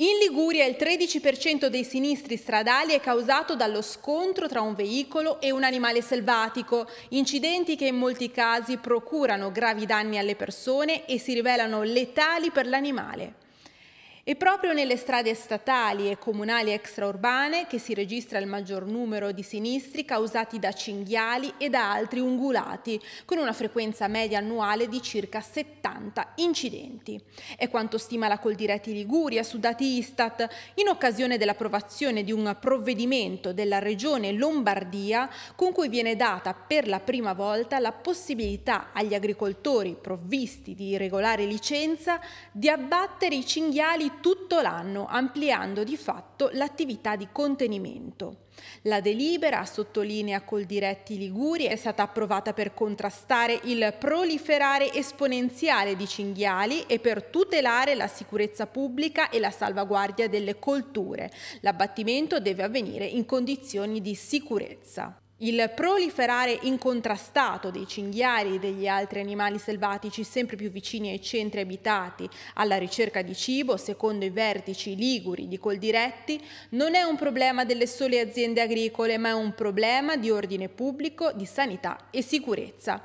In Liguria il 13% dei sinistri stradali è causato dallo scontro tra un veicolo e un animale selvatico, incidenti che in molti casi procurano gravi danni alle persone e si rivelano letali per l'animale. È proprio nelle strade statali e comunali extraurbane che si registra il maggior numero di sinistri causati da cinghiali e da altri ungulati, con una frequenza media annuale di circa 70 incidenti. È quanto stima la Coldiretti Liguria su dati Istat in occasione dell'approvazione di un provvedimento della Regione Lombardia con cui viene data per la prima volta la possibilità agli agricoltori provvisti di regolare licenza di abbattere i cinghiali tutto l'anno, ampliando di fatto l'attività di contenimento. La delibera, sottolinea col diretti Liguri, è stata approvata per contrastare il proliferare esponenziale di cinghiali e per tutelare la sicurezza pubblica e la salvaguardia delle colture. L'abbattimento deve avvenire in condizioni di sicurezza. Il proliferare incontrastato dei cinghiali e degli altri animali selvatici sempre più vicini ai centri abitati alla ricerca di cibo, secondo i vertici liguri di Coldiretti, non è un problema delle sole aziende agricole, ma è un problema di ordine pubblico, di sanità e sicurezza.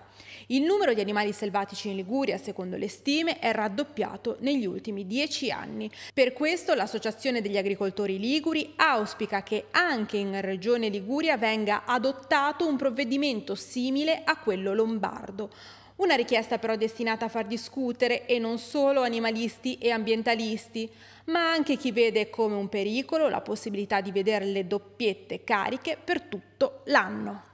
Il numero di animali selvatici in Liguria, secondo le stime, è raddoppiato negli ultimi dieci anni. Per questo l'Associazione degli agricoltori liguri auspica che anche in Regione Liguria venga adottato un provvedimento simile a quello lombardo. Una richiesta però destinata a far discutere e non solo animalisti e ambientalisti, ma anche chi vede come un pericolo la possibilità di vedere le doppiette cariche per tutto l'anno.